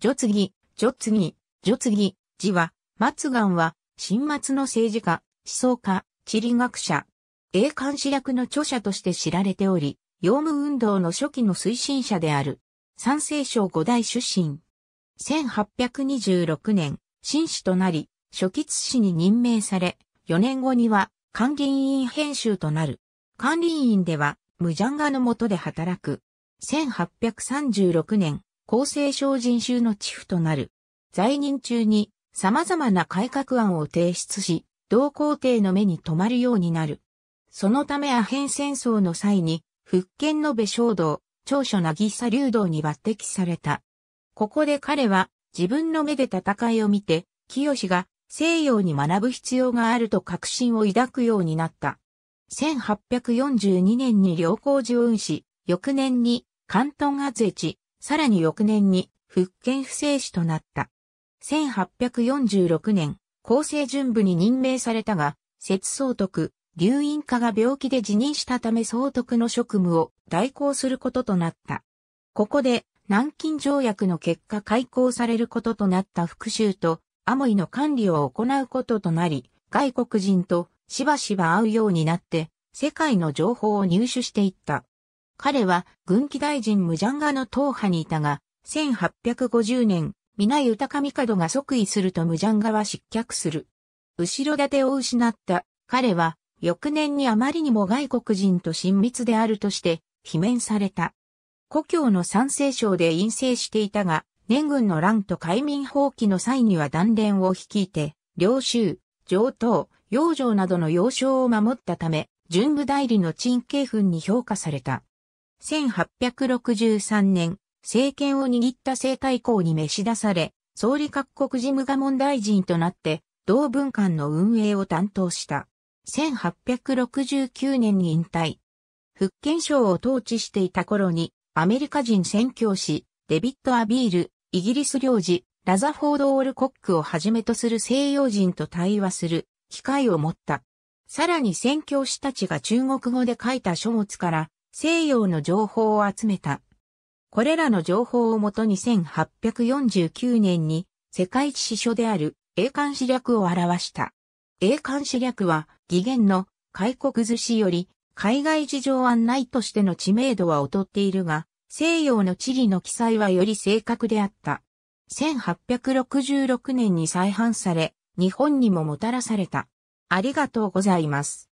女次、女次、女次、字は、松岩は、新末の政治家、思想家、地理学者、英監史略の著者として知られており、洋務運動の初期の推進者である、三聖省五代出身。1826年、新氏となり、初期津氏に任命され、4年後には、管理委員編集となる。管理委員では、無ジャンガの下で働く。1836年、厚生省人衆の地府となる。在任中に様々な改革案を提出し、同皇帝の目に留まるようになる。そのためアヘン戦争の際に、復権の部衝道、長所なぎさ流道に抜擢された。ここで彼は自分の目で戦いを見て、清が西洋に学ぶ必要があると確信を抱くようになった。1842年に良好寺を運し、翌年に関東安ゼ地、さらに翌年に福建不正史となった。1846年、厚生準部に任命されたが、節総督、留院家が病気で辞任したため総督の職務を代行することとなった。ここで、南京条約の結果開港されることとなった復讐と、アモイの管理を行うこととなり、外国人としばしば会うようになって、世界の情報を入手していった。彼は軍機大臣ムジャンガの党派にいたが、1850年、皆豊門が即位するとムジャンガは失脚する。後ろ盾を失った彼は、翌年にあまりにも外国人と親密であるとして、罷免された。故郷の山西省で陰性していたが、年軍の乱と海民放棄の際には断連を率いて、領州、上等、養生などの要衝を守ったため、準部代理の陳慶墳に評価された。1863年、政権を握った政大公に召し出され、総理各国事務我問大臣となって、同文館の運営を担当した。1869年に引退。福建省を統治していた頃に、アメリカ人宣教師、デビット・アビール、イギリス領事、ラザフォード・オールコックをはじめとする西洋人と対話する機会を持った。さらに宣教師たちが中国語で書いた書物から西洋の情報を集めた。これらの情報をもとに1849年に世界一史書である英漢史略を表した。英漢史略は、義言の開国寿司より海外事情案内としての知名度は劣っているが、西洋の地理の記載はより正確であった。1866年に再版され、日本にももたらされた。ありがとうございます。